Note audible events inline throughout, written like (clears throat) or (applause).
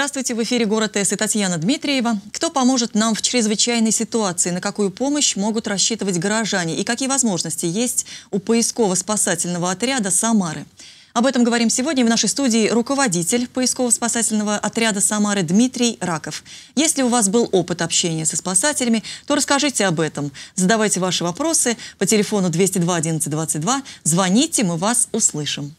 Здравствуйте, в эфире «Город С» и Татьяна Дмитриева. Кто поможет нам в чрезвычайной ситуации? На какую помощь могут рассчитывать горожане? И какие возможности есть у поисково-спасательного отряда «Самары»? Об этом говорим сегодня в нашей студии руководитель поисково-спасательного отряда «Самары» Дмитрий Раков. Если у вас был опыт общения со спасателями, то расскажите об этом. Задавайте ваши вопросы по телефону 202 11 22. Звоните, мы вас услышим.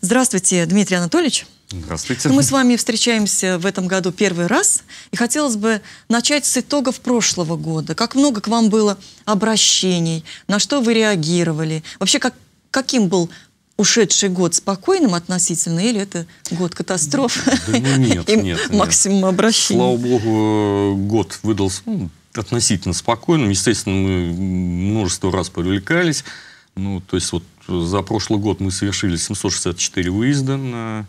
Здравствуйте, Дмитрий Анатольевич. Здравствуйте. Ну, мы с вами встречаемся в этом году первый раз, и хотелось бы начать с итогов прошлого года. Как много к вам было обращений, на что вы реагировали, вообще как, каким был ушедший год спокойным относительно, или это год катастроф? Да, ну, нет, (laughs) нет, максимум нет. Слава богу, э, год выдался ну, относительно спокойным. Естественно, мы множество раз привлекались. Ну, то есть вот за прошлый год мы совершили 764 выезда на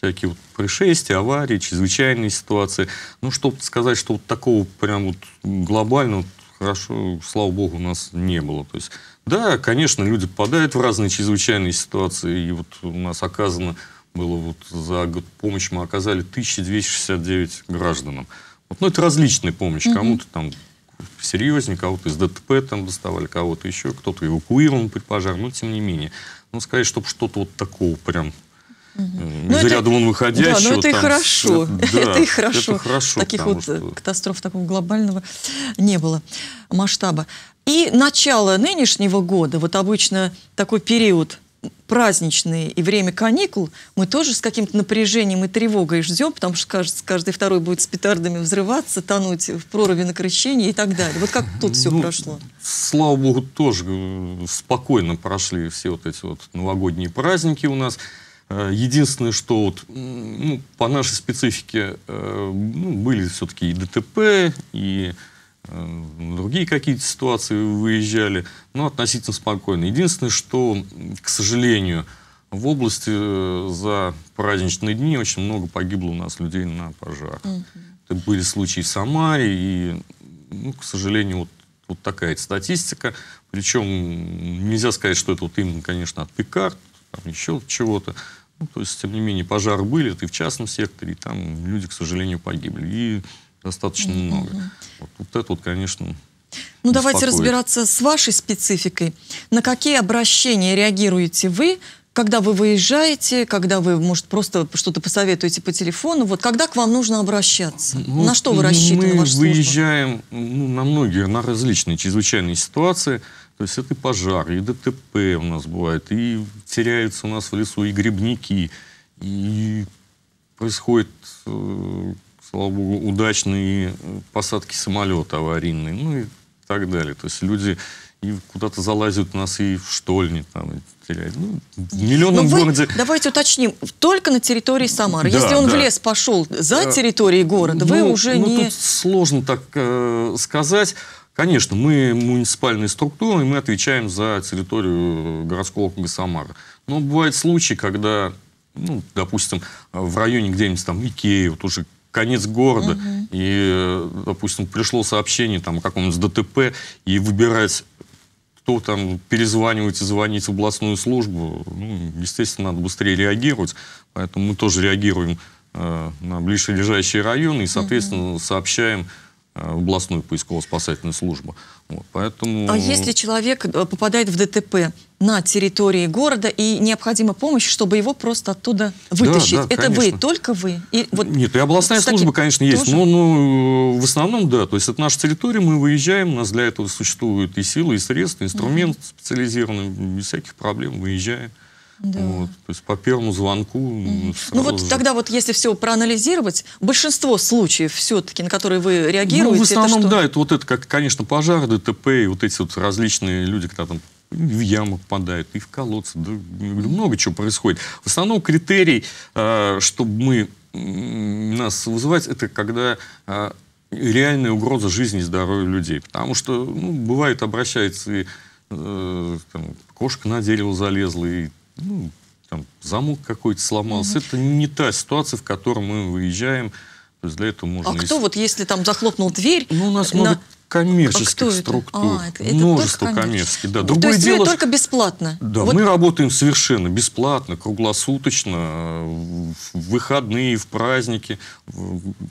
всякие вот происшествия, аварии, чрезвычайные ситуации. Ну, чтобы сказать, что вот такого прям вот глобального, хорошо, слава богу, у нас не было. То есть да, конечно, люди попадают в разные чрезвычайные ситуации. И вот у нас оказано было вот за год помощь мы оказали 1269 гражданам. Вот, ну, это различная помощь. Mm-hmm. Кому-то там серьезнее, кого-то из ДТП там доставали, кого-то еще, кто-то эвакуирован при пожаре, но тем не менее. Ну, сказать, чтобы что-то вот такого прям Угу. Из ряда вон выходящего. Да, но ну, это там, и хорошо. Да, (laughs) это и хорошо. Это хорошо Таких вот э, что... катастроф такого глобального не было масштаба. И начало нынешнего года, вот обычно такой период праздничный и время каникул, мы тоже с каким-то напряжением и тревогой ждем, потому что кажется, каждый второй будет с петардами взрываться, тонуть в проруби на крещении и так далее. Вот как тут все ну, прошло? Слава богу, тоже э, спокойно прошли все вот эти вот новогодние праздники у нас. Э, единственное, что вот, ну, по нашей специфике э, ну, были все-таки и ДТП, и Э, другие какие-то ситуации выезжали, но относительно спокойно. Единственное, что, к сожалению, в области э, за праздничные дни очень много погибло у нас людей на пожарах. Угу. Это были случаи в Самаре, и, ну, к сожалению, вот, вот такая статистика. Причем нельзя сказать, что это вот именно, конечно, от пикард, там еще чего-то. Ну, то есть, тем не менее, пожары были, это и в частном секторе, и там люди, к сожалению, погибли. И достаточно mm-hmm. много. Вот, вот это вот, конечно, ну, давайте разбираться с вашей спецификой. На какие обращения реагируете вы, когда вы выезжаете, когда вы, может, просто что-то посоветуете по телефону? Вот когда к вам нужно обращаться? Ну, на что вы рассчитываете? Мы ваша выезжаем ну, на многие, на различные чрезвычайные ситуации. То есть это и пожар, и ДТП у нас бывает, и теряются у нас в лесу и грибники, и происходит э, слава богу, удачные э, посадки самолета аварийные, ну и так далее. То есть люди и куда-то залазят у нас и в штольни там теряют. Ну, в миллионном ну, вы, городе... Давайте уточним, только на территории Самары. Да, Если он да. в лес пошел за э, территорией города, ну, вы уже ну, не... Тут сложно так э, сказать. Конечно, мы муниципальная структура и мы отвечаем за территорию э, городского округа Самара. Но бывают случаи, когда, ну, допустим, в районе где-нибудь там Икея, вот уже конец города, угу. и, э, допустим, пришло сообщение там, о каком-нибудь ДТП, и выбирать кто там перезванивать и звонить в областную службу, ну, естественно, надо быстрее реагировать. Поэтому мы тоже реагируем э, на ближайшие районы и, соответственно, угу. сообщаем в э, областную поисково-спасательную службу. Вот, поэтому... А если человек э, попадает в ДТП на территории города и необходима помощь, чтобы его просто оттуда вытащить, да, да, это конечно. вы, только вы? И вот Нет, и областная служба, конечно, есть, Тоже? но, ну в основном да. То есть это наша территория, мы выезжаем, у нас для этого существуют и силы, и средства, инструмент mm специализированный, без всяких проблем выезжаем. Да. Вот, то есть по первому звонку... Mm. Ну вот же... тогда вот если все проанализировать, большинство случаев все-таки, на которые вы реагируете... Ну, в основном, это что? да, это вот это, как, конечно, пожар, ДТП, и вот эти вот различные люди, когда там в яму попадают, и в колодцы, да, много чего происходит. В основном критерий, а, чтобы мы нас вызывать, это когда э, реальная угроза жизни и здоровью людей. Потому что, ну, бывает, обращается и э, там, кошка на дерево залезла, и ну, там, замок какой-то сломался. Угу. Это не та ситуация, в которой мы выезжаем. То есть для этого а можно... А кто вот, если там захлопнул дверь... Ну, у нас э, на... могут коммерческих а структур. А, это множество коммерческих. Да. Другое То есть дело, только бесплатно? Да, вот. мы работаем совершенно бесплатно, круглосуточно, в выходные, в праздники.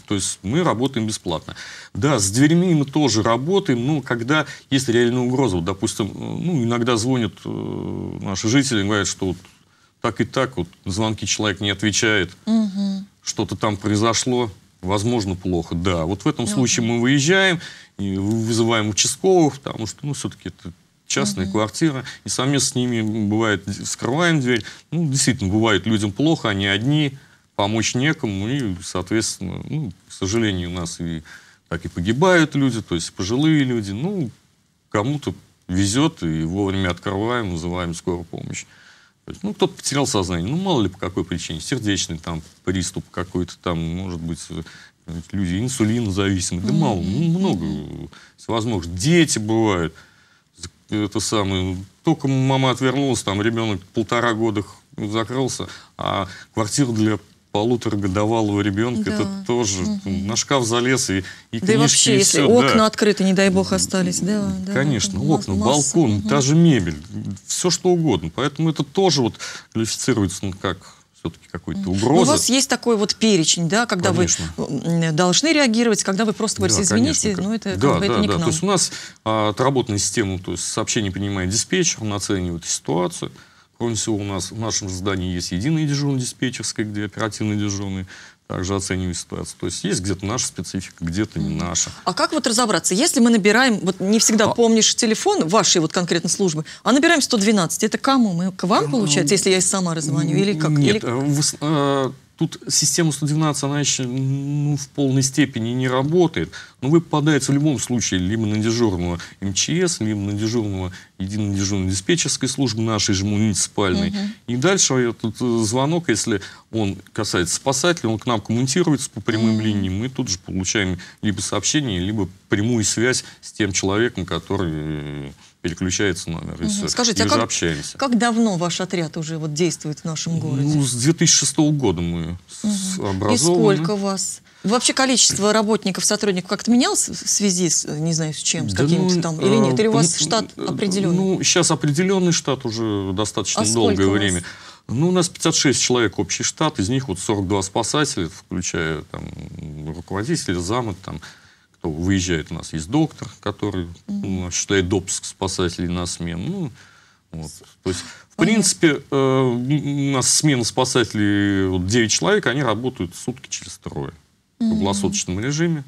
То есть мы работаем бесплатно. Да, с дверьми мы тоже работаем, но когда есть реальная угроза. Вот, допустим, ну, иногда звонят э, наши жители и говорят, что вот так и так, вот звонки человек не отвечает, угу. что-то там произошло возможно, плохо. Да, вот в этом ну, случае мы выезжаем, и вызываем участковых, потому что, ну, все-таки это частная mm-hmm. и совместно с ними, бывает, вскрываем дверь. Ну, действительно, бывает людям плохо, они одни, помочь некому, и, соответственно, ну, к сожалению, у нас и так и погибают люди, то есть пожилые люди, ну, кому-то везет, и вовремя открываем, вызываем скорую помощь. То есть, ну, кто-то потерял сознание, ну, мало ли по какой причине, сердечный там приступ какой-то там, может быть, люди инсулинозависимы, да мало, ну, много всевозможных. Дети бывают, это самое, только мама отвернулась, там ребенок полтора года закрылся, а квартира для полуторагодовалого ребенка, да. это тоже угу. на шкаф залез и, и Да и вообще, и если все, окна да. открыты, не дай бог, остались, да? Конечно, да, окна, масса. балкон, угу. та же мебель, все что угодно. Поэтому это тоже вот квалифицируется ну, как все-таки какой-то угроза. Но ну, у вас есть такой вот перечень, да, когда конечно. вы должны реагировать, когда вы просто говорите, да, извините, конечно. но ну, это, да, как бы, да, это не да. к нам. То есть у нас а, отработанная система, то есть сообщение принимает диспетчер, он оценивает ситуацию, Кроме всего, у нас в нашем здании есть единый дежурный диспетчерская, где оперативные дежурные, также оценивают ситуацию. То есть есть где-то наша специфика, где-то не наша. А как вот разобраться, если мы набираем, вот не всегда а... помнишь телефон вашей вот конкретно службы, а набираем 112, это кому? Мы к вам, получается, если я из Самары звоню? Или как? Нет, или... Э, в, Тут система 112, она еще ну, в полной степени не работает. Но вы попадаете в любом случае либо на дежурного МЧС, либо на дежурного единой дежурной диспетчерской службы нашей же муниципальной. Угу. И дальше этот э, звонок, если он касается спасателя, он к нам коммуницируется по прямым угу. линиям. Мы тут же получаем либо сообщение, либо прямую связь с тем человеком, который э, переключается номер. Угу. Все. Скажите, и а как, общаемся. как давно ваш отряд уже вот действует в нашем ну, городе? Ну, с 2006 года мы угу. образованы. И сколько вас? Вообще количество работников, сотрудников как-то менялось в связи с, не знаю, с чем, с да каким-то ну, там, или нет? Или э, у вас ну, штат э, определенный? Ну, сейчас определенный штат уже достаточно а долгое время. вас? Ну, у нас 56 человек общий штат, из них вот 42 спасателя, включая там руководителя, замы, там, что выезжает у нас есть доктор, который ну, считает допуск спасателей на смену. Ну, вот. То есть, в принципе, э, у нас смена спасателей вот, 9 человек, они работают сутки через трое в круглосуточном режиме.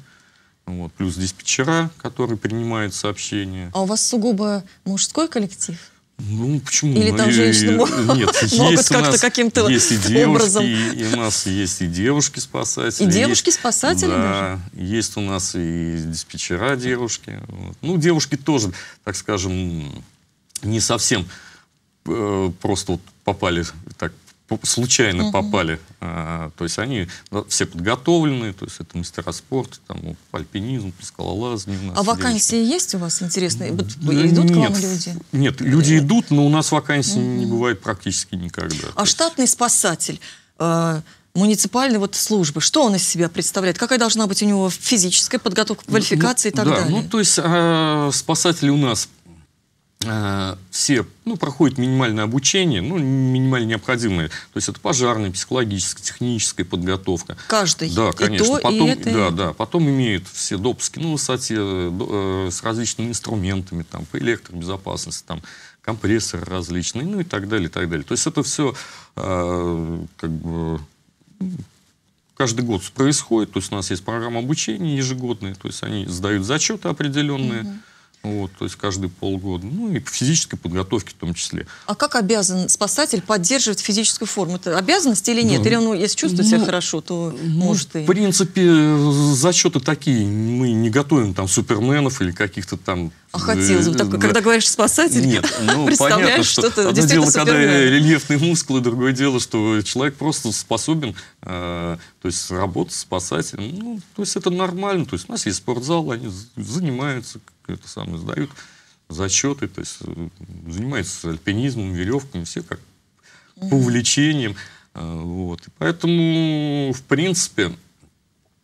Вот, плюс диспетчера, который принимает сообщения. А у вас сугубо мужской коллектив? Ну, почему? Или там женщины Нет, (laughs) могут как-то каким-то есть и девушки, образом... И у нас есть и девушки-спасатели. И девушки-спасатели Да, даже? есть у нас и диспетчера девушки. Вот. Ну, девушки тоже, так скажем, не совсем э, просто вот попали так случайно угу. попали. А, то есть они да, все подготовлены, то есть это мастера спорта, там, альпинизм, скалолазание. А вакансии девочки. есть у вас интересные? Идут нет, к вам люди? Нет, люди э, идут, но у нас вакансий угу. не бывает практически никогда. А штатный есть... спасатель? Э муниципальной вот службы, что он из себя представляет, какая должна быть у него физическая подготовка, ну, ну, квалификация ну, и так да, далее? Ну, то есть э, спасатели у нас Э, все ну, проходят минимальное обучение, ну, минимально необходимое. То есть это пожарная, психологическая, техническая подготовка. Каждый. Да, конечно. И то, потом, и это... да, да, потом имеют все допуски ну, на высоте э, с различными инструментами, там, по электробезопасности, там, компрессоры различные, ну и так далее, и так далее. То есть это все э, как бы ну, каждый год происходит. То есть у нас есть программа обучения ежегодная, то есть они сдают зачеты определенные. Угу. Вот, то есть каждые полгода. Ну и по физической подготовке в том числе. А как обязан спасатель поддерживать физическую форму? Это обязанность или нет? Да. Или он, ну, если чувствует ну, себя хорошо, то ну, может и... В принципе, зачеты такие. Мы не готовим там суперменов или каких-то там... А хотелось бы. Э, так, да. Когда говоришь спасатель, нет, (laughs) ну, представляешь, что, это Одно дело, когда рельефные мускулы, другое дело, что человек просто способен э, то есть работать спасателем. Ну, то есть это нормально. То есть у нас есть спортзал, они занимаются это самое, сдают зачеты, то есть э, занимается альпинизмом, веревками, все как по увлечениям. Э, вот. Поэтому, в принципе,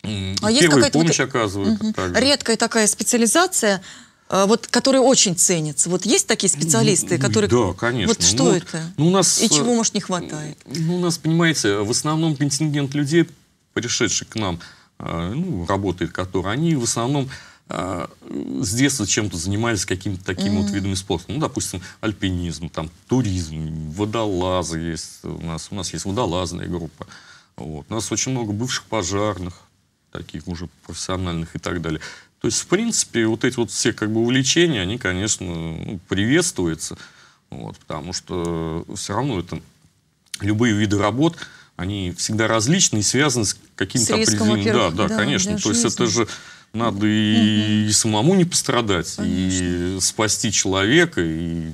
а первую помощь вот... оказывают. Угу. Редкая такая специализация, э, вот, которая очень ценится. Вот есть такие специалисты, которые... Да, конечно. Вот что ну, это? Ну, у нас, И чего, может, не хватает? Ну, у нас, понимаете, в основном контингент людей, пришедших к нам, ну, работает, которые, они в основном а, с детства чем-то занимались каким-то таким mm-hmm. вот видом спорта. Ну, допустим, альпинизм, там, туризм, водолазы есть у нас. У нас есть водолазная группа. Вот. У нас очень много бывших пожарных, таких уже профессиональных и так далее. То есть, в принципе, вот эти вот все как бы увлечения, они, конечно, ну, приветствуются, вот, потому что все равно это любые виды работ, они всегда различны и связаны с каким-то определенным... Да, да, да, конечно. То есть жизни. это же надо и, угу. и самому не пострадать, Конечно. и спасти человека. И...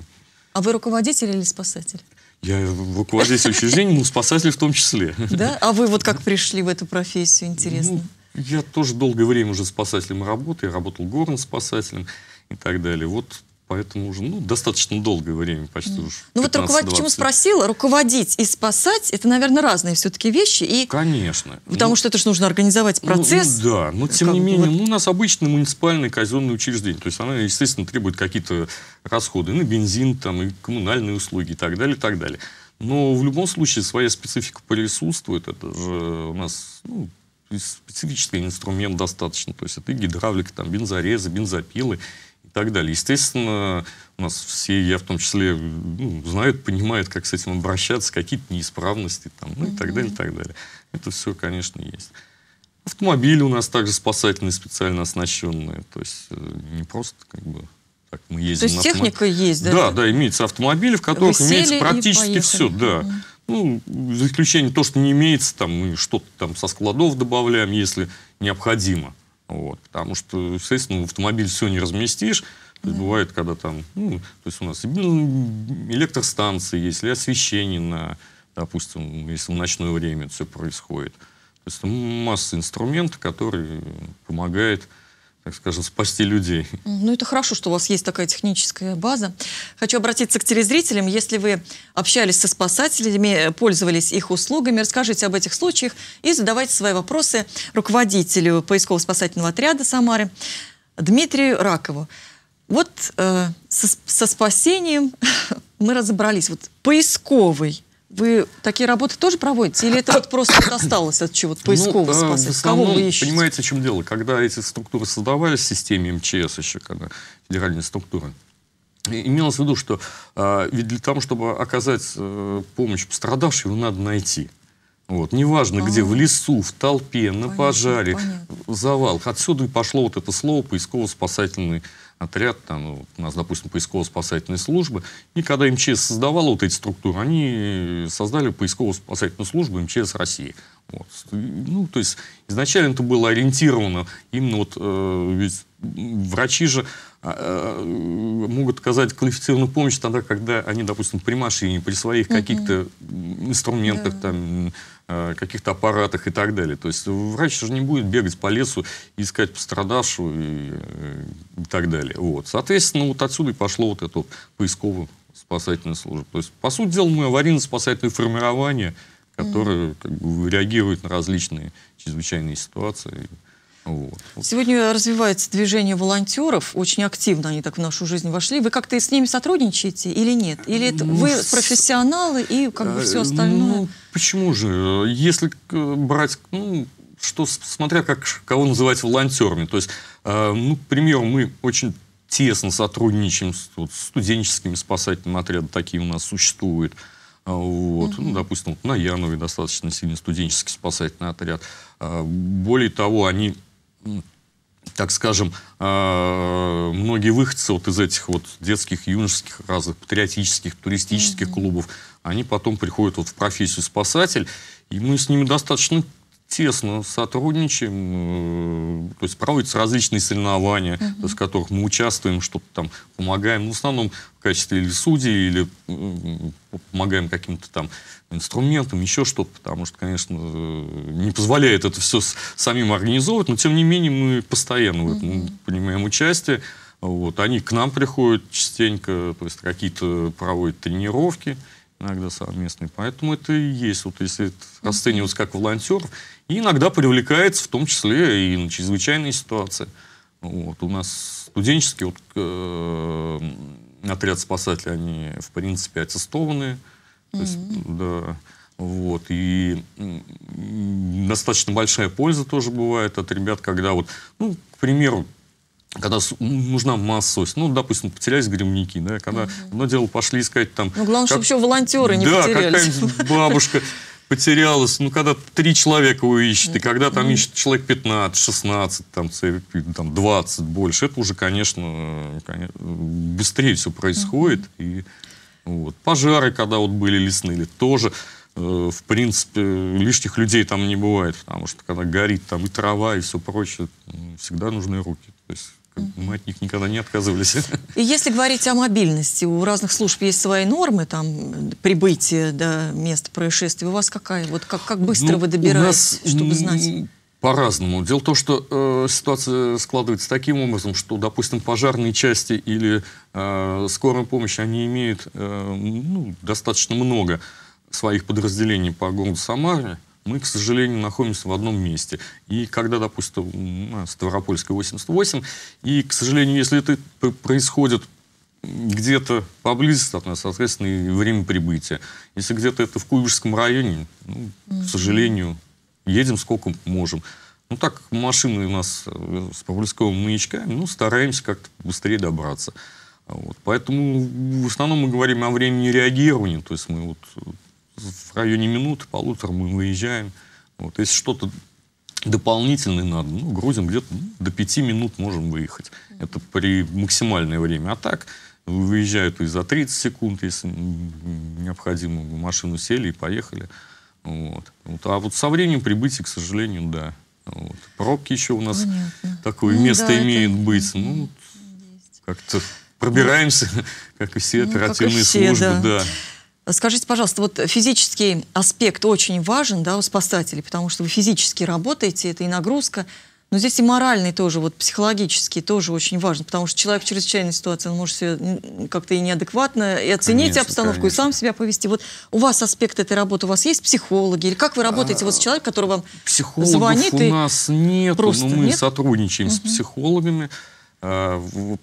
А вы руководитель или спасатель? Я руководитель учреждения, но спасатель в том числе. Да? А вы вот как пришли в эту профессию, интересно? Ну, я тоже долгое время уже спасателем работаю, я работал горным спасателем и так далее. Вот Поэтому уже ну, достаточно долгое время, почти mm. уж Ну вот руководить почему спросила, руководить и спасать, это, наверное, разные все-таки вещи. И... Конечно. Потому ну, что это же нужно организовать ну, ну процесс. Ну, да, но э, тем как... не менее, вот... ну, у нас обычное муниципальное казенное учреждение. То есть оно естественно, требует какие-то расходы на бензин, там, и коммунальные услуги и так далее, и так далее. Но в любом случае своя специфика присутствует. Это же у нас ну, специфический инструмент достаточно. То есть это и гидравлика, там, бензорезы, бензопилы и так далее. Естественно, у нас все, я в том числе, ну, знают, понимают, как с этим обращаться, какие-то неисправности там, ну, и так далее, и так далее. Это все, конечно, есть. Автомобили у нас также спасательные, специально оснащенные. То есть э, не просто как бы так мы ездим. То есть техника автомоб... есть, да? Да, да, имеются автомобили, в которых имеется практически все, да. Ну, за исключением то, что не имеется, там, мы что-то там со складов добавляем, если необходимо. Вот, потому что, естественно, в автомобиль все не разместишь. То есть да. бывает, когда там, ну, то есть у нас электростанции есть, или освещение на, допустим, если в ночное время все происходит. То есть там масса инструментов, которые помогают так скажем, спасти людей. Ну, это хорошо, что у вас есть такая техническая база. Хочу обратиться к телезрителям. Если вы общались со спасателями, э, пользовались их услугами, расскажите об этих случаях и задавайте свои вопросы руководителю поисково-спасательного отряда Самары Дмитрию Ракову. Вот э, со, со спасением (laughs) мы разобрались. Вот поисковый вы такие работы тоже проводите? Или это вот просто досталось от чего-то ну, поискового ну, э, спасателя? Кого вы ищете? Понимаете, в чем дело? Когда эти структуры создавались в системе МЧС еще, когда федеральные структуры, имелось в виду, что э, ведь для того, чтобы оказать э, помощь пострадавшему, его надо найти. Вот. Неважно, а -а -а. где, в лесу, в толпе, на понятно, пожаре, понятно. в завалах. Отсюда и пошло вот это слово поисково-спасательный отряд, там, ну, у нас, допустим, поисково-спасательные службы. И когда МЧС создавала вот эти структуры, они создали поисково-спасательную службу МЧС России. Вот. Ну, то есть изначально это было ориентировано именно вот, э, ведь врачи же а, э, могут оказать квалифицированную помощь тогда, когда они, допустим, при машине, при своих mm -hmm. каких-то инструментах, да. там, Э, каких-то аппаратах и так далее. То есть врач же не будет бегать по лесу, искать пострадавшего и, э, и так далее. Вот. Соответственно, вот отсюда и пошло вот это вот поисково спасательное служба. То есть, по сути дела, мы аварийно-спасательное формирование, которое mm -hmm. как бы, реагирует на различные чрезвычайные ситуации. Вот. Сегодня развивается движение волонтеров, очень активно они так в нашу жизнь вошли. Вы как-то с ними сотрудничаете или нет? Или это ну, вы профессионалы и как бы все э, остальное? Ну, почему же? Если брать, ну, что, смотря как, кого называть волонтерами. То есть, э, ну, к примеру, мы очень тесно сотрудничаем с вот, студенческими спасательными отрядами, такие у нас существуют. А, вот. mm Ну, допустим, вот на Янове достаточно сильный студенческий спасательный отряд. А, более того, они так скажем, э, многие выходцы вот из этих вот детских, юношеских, разных патриотических, туристических mm -hmm. клубов, они потом приходят вот в профессию спасатель, и мы с ними достаточно тесно сотрудничаем, э, то есть проводятся различные соревнования, угу. Mm -hmm. в которых мы участвуем, что-то там помогаем, ну, в основном в качестве или судей, или э, помогаем каким-то там инструментам, еще что-то, потому что, конечно, э, не позволяет это все самим организовывать, но, тем не менее, мы постоянно угу. Mm в этом принимаем участие. Вот, они к нам приходят частенько, то есть какие-то проводят тренировки, иногда совместный. Поэтому это и есть, вот если это как волонтер, и иногда привлекается в том числе и на чрезвычайные ситуации. Вот, у нас студенческий вот, э, отряд спасателей, они, в принципе, аттестованные. Mm-hmm. есть, да, вот, и достаточно большая польза тоже бывает от ребят, когда вот, ну, к примеру, когда нужна массовость, ну, допустим, потерялись гремники, да, когда угу. одно дело пошли искать там... Ну, главное, как... чтобы еще волонтеры не да, потерялись. Да, какая-нибудь (laughs) бабушка потерялась, ну, когда три человека его ищет, и когда там ищет человек 15, 16, там, там 20 больше, это уже, конечно, конечно быстрее все происходит. И вот. Пожары, когда вот были лесные, тоже э, в принципе, лишних людей там не бывает, потому что когда горит там и трава, и все прочее, всегда нужны руки. То есть мы от них никогда не отказывались. (laughs) И если говорить о мобильности, у разных служб есть свои нормы, там, прибытие до места происшествия. У вас какая? Вот как, как быстро ну, вы добираетесь, чтобы знать? По-разному. Дело в том, что э, ситуация складывается таким образом, что, допустим, пожарные части или э, скорая помощь, они имеют э, ну, достаточно много своих подразделений по городу Самаре мы, к сожалению, находимся в одном месте. И когда, допустим, Ставропольская 88, и, к сожалению, если это происходит где-то поблизости от нас, соответственно, и время прибытия. Если где-то это в Куйбышевском районе, ну, mm -hmm. к сожалению, едем сколько можем. Ну, так машины у нас э, с Павловского маячка, ну, стараемся как-то быстрее добраться. Вот. Поэтому в основном мы говорим о времени реагирования, то есть мы вот в районе минуты, полутора мы выезжаем. Вот. Если что-то дополнительное надо, ну, грузим где-то ну, до пяти минут можем выехать. Это при максимальное время. А так выезжают и за 30 секунд, если необходимо. Машину сели и поехали. Вот. Вот. А вот со временем прибытия, к сожалению, да. Вот. Пробки еще у нас Понятно. такое ну, место да, имеет это... быть. Ну, как-то пробираемся, (laughs) как и все оперативные ну, как и все, службы, да. да. Скажите, пожалуйста, вот физический аспект очень важен да, у спасателей, потому что вы физически работаете, это и нагрузка, но здесь и моральный тоже, вот психологический тоже очень важен, потому что человек в чрезвычайной ситуации, он может себя как-то и неадекватно и оценить конечно, обстановку, конечно. и сам себя повести. Вот у вас аспект этой работы, у вас есть психологи? Или как вы работаете а, вот с человеком, который вам звонит? Психологов у нас нет, но мы нет? сотрудничаем угу. с психологами. А,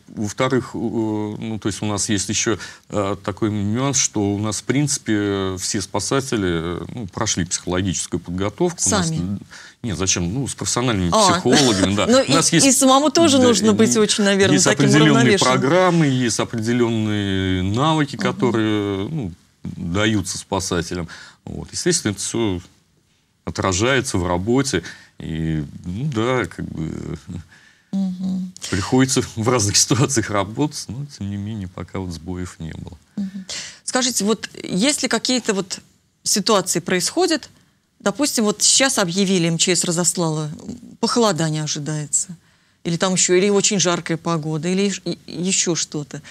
во-вторых, ну, то есть у нас есть еще а, такой нюанс, что у нас, в принципе, все спасатели ну, прошли психологическую подготовку. Сами? У Нет, зачем? Ну, с профессиональными а. психологами, да. (laughs) Но ну, у нас и, есть... и самому тоже да, нужно быть очень, наверное, есть таким определенные программы, есть определенные навыки, угу. которые ну, даются спасателям. Вот. Естественно, это все отражается в работе. И, ну да, как бы (laughs) Угу. Приходится (laughs) в разных ситуациях работать, но тем не менее пока вот сбоев не было. Угу. Скажите, вот если какие-то вот ситуации происходят, допустим, вот сейчас объявили, МЧС разослала, похолодание ожидается, или там еще, или очень жаркая погода, или еще что-то.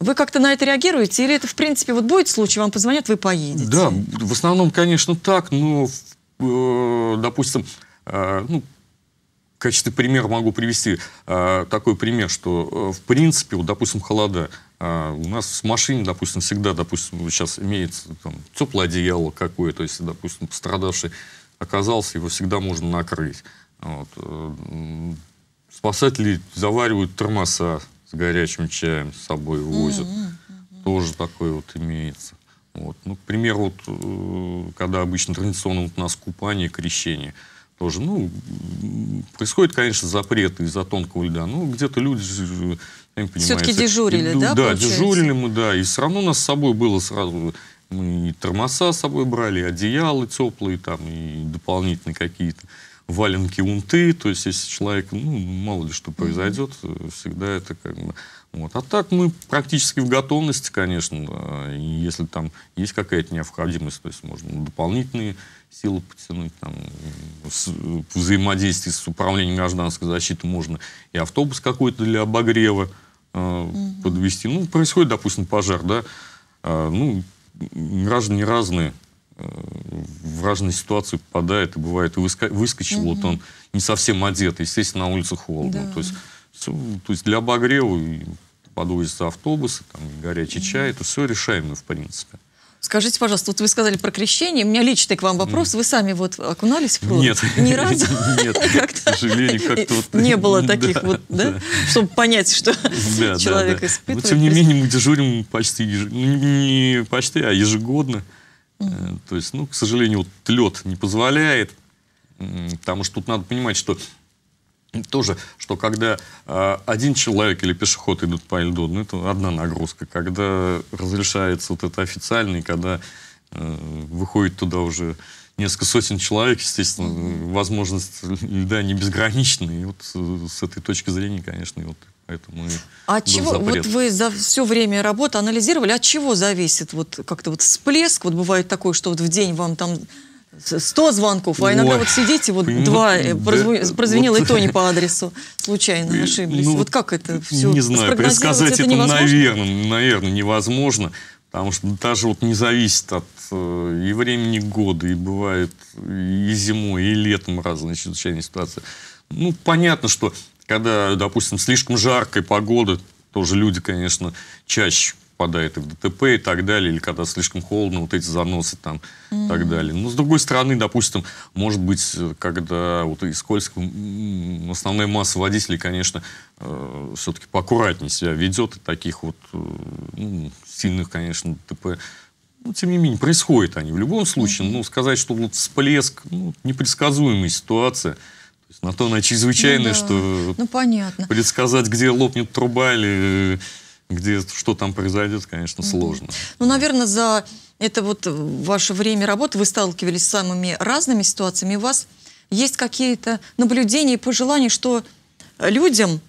Вы как-то на это реагируете? Или это, в принципе, вот будет случай, вам позвонят, вы поедете? Да, в основном, конечно, так, но, э, допустим, э, ну, качестве примера могу привести э, такой пример, что э, в принципе, вот, допустим, холода, э, у нас в машине, допустим, всегда, допустим, сейчас имеется там, теплое одеяло какое-то, если, допустим, пострадавший оказался, его всегда можно накрыть. Вот. Э, спасатели заваривают тормоза с горячим чаем с собой возят. Mm -hmm. Тоже такое вот имеется. Вот. Ну, к примеру, вот, э, когда обычно традиционно вот у нас купание, крещение – тоже, ну, происходит, конечно, запрет из-за тонкого льда, но ну, где-то люди, Все-таки дежурили, и, да, Да, получается? дежурили мы, да, и все равно у нас с собой было сразу, мы и тормоза с собой брали, и одеяла теплые там, и дополнительные какие-то валенки унты, то есть если человек, ну, мало ли что произойдет, mm-hmm. всегда это как бы... Вот. А так мы практически в готовности, конечно, и если там есть какая-то необходимость, то есть можно дополнительные силу потянуть, там, с, взаимодействие с управлением гражданской защиты можно и автобус какой-то для обогрева э, угу. подвести. Ну, происходит, допустим, пожар, да, э, ну, граждане разные, э, в разные ситуации попадает, и бывает, и выскочил, угу. вот он не совсем одет, естественно, на улице холодно. Да. То, есть, все, то есть для обогрева подвозится автобусы, там, горячий угу. чай, это все решаемо, в принципе. Скажите, пожалуйста, вот вы сказали про крещение. У меня личный к вам вопрос. Вы сами вот окунались в пруд? Нет. Ни разу? (laughs) Нет, (laughs) к сожалению, как-то вот... Не было (laughs) таких вот, да? Чтобы понять, что человек испытывает. тем не менее, мы дежурим почти, ну, не почти, а ежегодно. Э, то есть, ну, к сожалению, вот лед не позволяет. Потому что тут надо понимать, что тоже, что когда э, один человек или пешеход идут по льду, ну это одна нагрузка. Когда разрешается вот это официально, и когда э, выходит туда уже несколько сотен человек, естественно, возможность льда не безгранична. И вот э, с этой точки зрения, конечно, и вот поэтому и а чего, запрет. Вот вы за все время работы анализировали, от а чего зависит вот как-то вот всплеск, вот бывает такое, что вот в день вам там 100 звонков, а иногда Ой. вот сидите, вот ну, два прозву... Э, да, прозвенело вот, и (laughs) то не по адресу, случайно ошиблись. Ну, вот как это все? Не знаю, предсказать это, это наверное, наверное, невозможно, потому что даже вот не зависит от э, и времени года, и бывает и зимой, и летом разные чрезвычайные ситуации. Ну, понятно, что когда, допустим, слишком жаркая погода, тоже люди, конечно, чаще попадает и в ДТП и так далее, или когда слишком холодно, вот эти заносы там mm -hmm. так далее. Но с другой стороны, допустим, может быть, когда вот и скользко, основная масса водителей, конечно, э, все-таки поаккуратнее себя ведет, и таких вот э, ну, сильных, конечно, ДТП ну, тем не менее, происходят они в любом случае. Ну, сказать, что вот всплеск, ну, непредсказуемая ситуация. на то она чрезвычайная, ну, да. что ну, понятно. предсказать, где лопнет труба или где что там произойдет, конечно, сложно. Ну, наверное, за это вот ваше время работы вы сталкивались с самыми разными ситуациями. У вас есть какие-то наблюдения и пожелания, что людям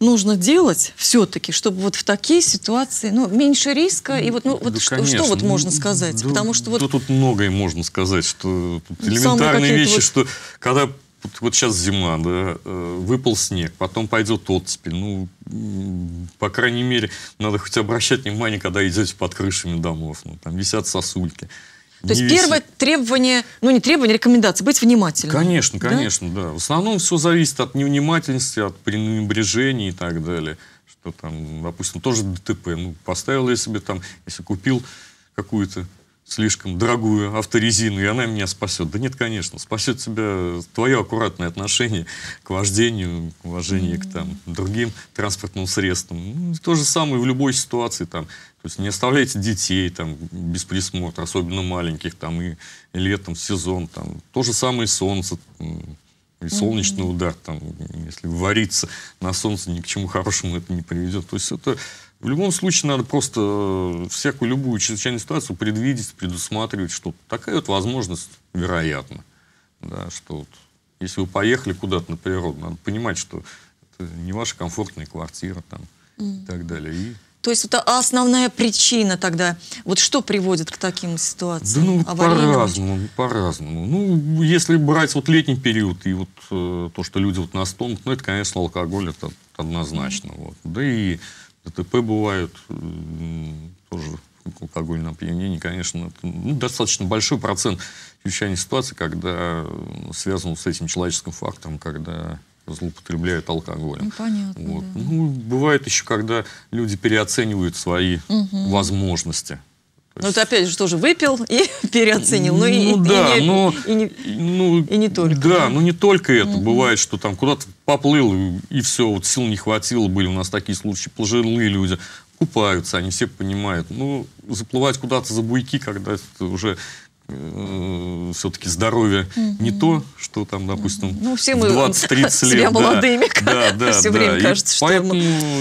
нужно делать все-таки, чтобы вот в такие ситуации, ну, меньше риска, и вот, ну, вот да, что, что вот ну, можно сказать? Да, Потому что вот... тут многое можно сказать, что тут элементарные вещи, вот... что когда вот, вот сейчас зима, да, э, выпал снег, потом пойдет оттепель. Ну, по крайней мере, надо хоть обращать внимание, когда идете под крышами домов. Ну, там висят сосульки. То есть висит. первое требование, ну не требование, а рекомендация, быть внимательным. Конечно, конечно, да? да. В основном все зависит от невнимательности, от пренебрежения и так далее. Что там, допустим, тоже ДТП. Ну, поставил я себе там, если купил какую-то слишком дорогую авторезину, и она меня спасет. Да нет, конечно, спасет тебя твое аккуратное отношение к вождению, к уважению mm-hmm. к там, другим транспортным средствам. Ну, то же самое в любой ситуации. Там. То есть не оставляйте детей там, без присмотра, особенно маленьких, там, и летом, сезон. Там. То же самое солнце. И солнечный mm-hmm. удар, там, если вариться на солнце, ни к чему хорошему это не приведет. То есть это в любом случае надо просто э, всякую любую чрезвычайную ситуацию предвидеть, предусматривать что Такая вот возможность, вероятно, да, что вот, если вы поехали куда-то на природу, надо понимать, что это не ваша комфортная квартира там mm. и так далее. И... То есть это а основная причина тогда. Вот что приводит к таким ситуациям? Да ну по-разному, по-разному. Ну если брать вот летний период и вот э, то, что люди вот настонут, ну это, конечно, алкоголь, это однозначно. Mm. Вот. Да и ДТП бывают, э, тоже алкогольное опьянение, конечно, ну, достаточно большой процент чрезвычайной ситуации, когда э, связан с этим человеческим фактором, когда злоупотребляют алкоголем. Ну, понятно, вот. да. ну, бывает еще, когда люди переоценивают свои угу. возможности. Ну, есть... ты опять же тоже выпил и (laughs) переоценил. Ну, и, ну и, да, и, не, но... Ну, и не, ну, и не только. Да, да, ну не только это. Угу. Бывает, что там куда-то поплыл, и все, вот сил не хватило. Были у нас такие случаи, пожилые люди. Купаются, они все понимают. Ну, заплывать куда-то за буйки, когда это уже э, все-таки здоровье угу. не то, что там, допустим, ну, все мы 20-30 (laughs) лет. Себя да, молодыми, (laughs) да, да, все да. время кажется, и что... Поэтому,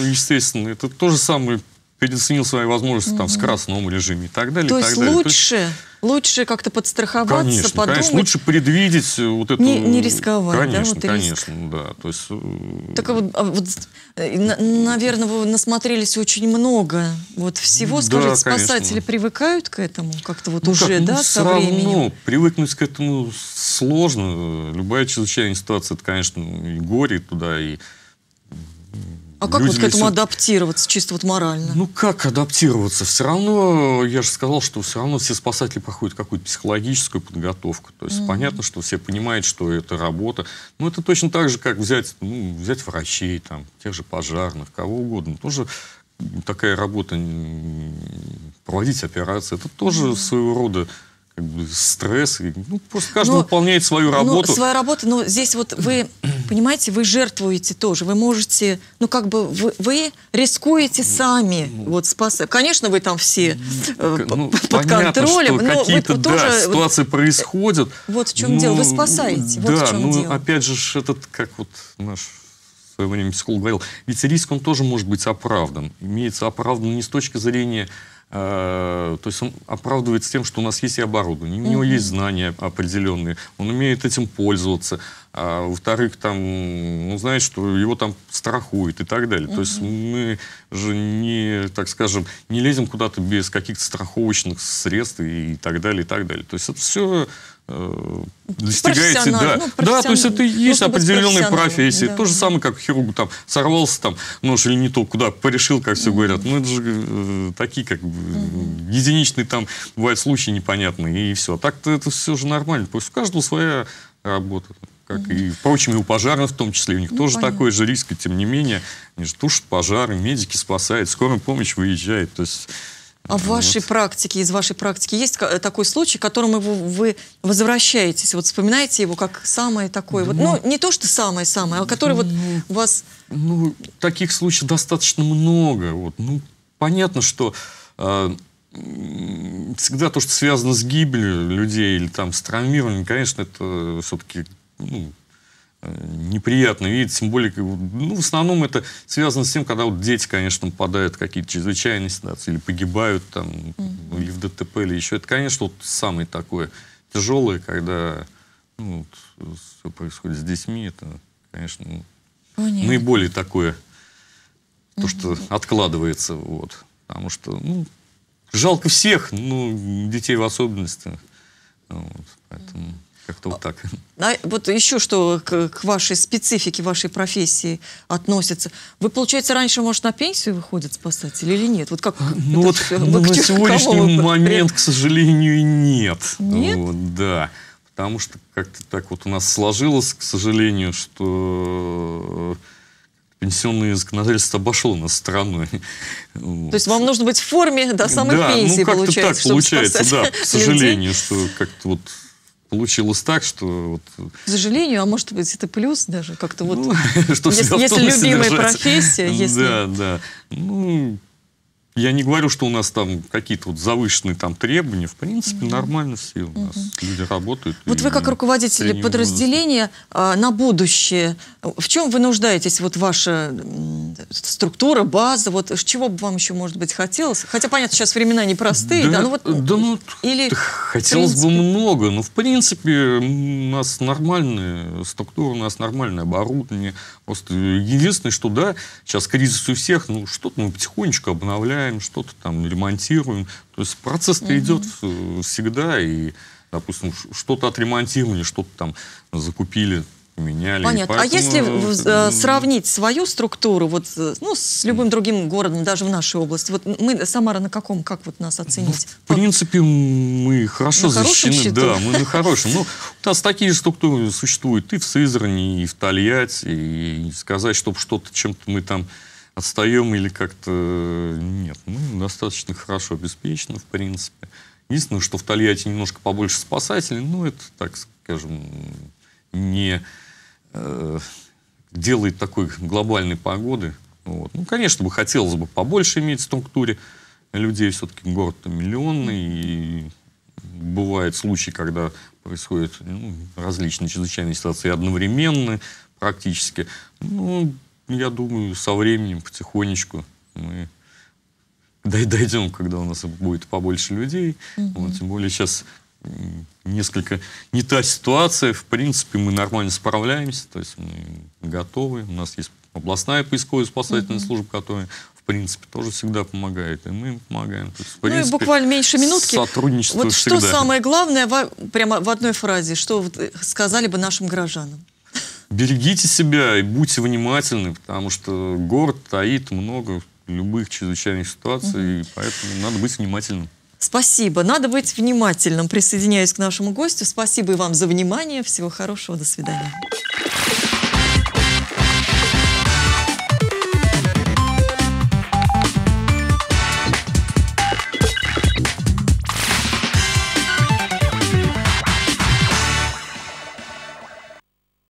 естественно, это то же самое переоценил свои возможности угу. там в скоростном режиме и так далее. То и есть далее. лучше, То лучше как-то подстраховаться, конечно, подумать. Конечно, лучше предвидеть э, вот это. Не, не рисковать, конечно, да? Вот конечно, риск. да. То есть... Э, так а вот, а вот, э, наверное, вы насмотрелись очень много вот всего. Скажите, да, спасатели привыкают к этому как-то вот ну, уже, как, ну, со равно временем? привыкнуть к этому сложно. Любая чрезвычайная ситуация, это, конечно, и горе туда, и а как Люди вот к этому несут... адаптироваться, чисто вот морально? Ну, как адаптироваться? Все равно, я же сказал, что все равно все спасатели проходят какую-то психологическую подготовку. То есть mm -hmm. понятно, что все понимают, что это работа. Но это точно так же, как взять, ну, взять врачей, там, тех же пожарных, кого угодно. Тоже такая работа, проводить операции, это тоже mm -hmm. своего рода как бы стресс. Ну, просто каждый но, ну, выполняет свою ну, работу. Ну, свою работу, но здесь вот вы, (clears throat) понимаете, вы жертвуете тоже. Вы можете, ну, как бы вы, вы рискуете ну, сами. Ну, вот спасая. Конечно, вы там все ну, э, под понятно, контролем. Что но какие-то, да, тоже, ситуации происходят. Э, вот в чем но, дело. Вы спасаете. Да, вот в чем ну, дело. опять же, этот, как вот наш свое время психолог говорил, ведь риск, он тоже может быть оправдан. Имеется оправдан не с точки зрения а, то есть он оправдывается тем, что у нас есть и оборудование, у него есть знания определенные, он умеет этим пользоваться, а, во-вторых, там, ну, знает, что его там страхуют и так далее. То есть мы же не, так скажем, не лезем куда-то без каких-то страховочных средств и так далее, и так далее. То есть это все Э, достигаете, да, ну, да, то есть это и есть определенные профессии. Да. То же самое, как хирург там сорвался там нож или не то куда порешил, как все mm -hmm. говорят. Ну это же э, такие как бы mm -hmm. единичные там бывают случаи непонятные и все. А так-то это все же нормально. то есть у каждого своя работа. Как mm -hmm. и, впрочем, и у пожарных в том числе. У них ну, тоже понятно. такой же риск, и тем не менее, они же тушат пожары, медики спасают, скорая помощь выезжает. То есть а в вашей вот. практике, из вашей практики есть такой случай, к которому вы, вы возвращаетесь, вот вспоминаете его как самое такое, ну, вот, ну не то, что самое-самое, а который ну, вот вас... Ну, таких случаев достаточно много, вот, ну, понятно, что... Э, всегда то, что связано с гибелью людей или там с травмированием, конечно, это все-таки ну, неприятно видеть, тем более, ну, в основном это связано с тем, когда вот дети, конечно, попадают в какие-то чрезвычайные ситуации, или погибают там, mm -hmm. или в ДТП, или еще. Это, конечно, вот самое такое тяжелое, когда ну, вот, все происходит с детьми, это, конечно, ну, oh, наиболее такое, то, mm -hmm. что откладывается, вот. Потому что, ну, жалко всех, ну, детей в особенности. Вот, поэтому... Mm -hmm. Как-то вот так. А, а, вот еще что к, к вашей специфике, вашей профессии относится. Вы, получается, раньше, может, на пенсию выходят спасатели или нет? Вот как? А, ну вот вы, ну, на сегодняшний вы... момент, к сожалению, нет. Нет? Вот, да. Потому что как-то так вот у нас сложилось, к сожалению, что э, пенсионное законодательство обошло нас страной. Вот. То есть вам нужно быть в форме до самой ну, пенсии, получается, так получается, да, к сожалению, что как-то вот получилось так, что... Вот... Э, К сожалению, а может быть, это плюс даже как-то вот... Ну, (laughs) если любимая профессия, если... Да, да. Ну, я не говорю, что у нас там какие-то вот завышенные там требования. В принципе, угу. нормально все у нас. Угу. Люди работают. Вот вы как руководители подразделения возраста. А, на будущее, в чем вы нуждаетесь? Вот ваша структура, база, вот чего бы вам еще, может быть, хотелось? Хотя, понятно, сейчас времена непростые. Да, да, ну, вот, да ну, или, хотелось принципе... бы много. Но, в принципе, у нас нормальная структура, у нас нормальное оборудование. Просто единственное, что, да, сейчас кризис у всех, ну, что-то мы потихонечку обновляем меняем, что-то там ремонтируем. То есть процесс-то угу. идет э, всегда, и, допустим, что-то отремонтировали, что-то там закупили, меняли. Понятно. А поэтому... А если э, ну, сравнить свою структуру вот, э, ну, с любым другим городом, даже в нашей области, вот мы, Самара, на каком, как вот нас оценить? Ну, в принципе, мы хорошо на защищены. Счету. Да, мы на хорошем. Но ну, у нас такие структуры существуют и в Сызрани, и в Тольятти, и сказать, чтобы что-то, чем-то мы там отстаем или как-то... Э, нет, мы достаточно хорошо обеспечены, в принципе. Единственное, что в Тольятти немножко побольше спасателей, но это, так скажем, не э, делает такой глобальной погоды. Вот. Ну, конечно, бы хотелось бы побольше иметь в структуре людей, все-таки город то миллионный, и бывают случаи, когда происходят ну, различные чрезвычайные ситуации одновременно практически. Ну, ну, я думаю, со временем потихонечку мы дойдем, когда у нас будет побольше людей. Mm-hmm. Вот, тем более сейчас несколько не та ситуация. В принципе, мы нормально справляемся, то есть мы готовы. У нас есть областная поисковая спасательная mm-hmm. служба, которая в принципе, тоже всегда помогает, и мы им помогаем. есть, в принципе, ну и буквально меньше минутки. Сотрудничество Вот всегда. что самое главное, прямо в одной фразе, что э, сказали бы нашим горожанам? берегите себя и будьте внимательны, потому что город таит много любых чрезвычайных ситуаций, угу. и поэтому надо быть внимательным. Спасибо. Надо быть внимательным. Присоединяюсь к нашему гостю. Спасибо и вам за внимание. Всего хорошего. До свидания.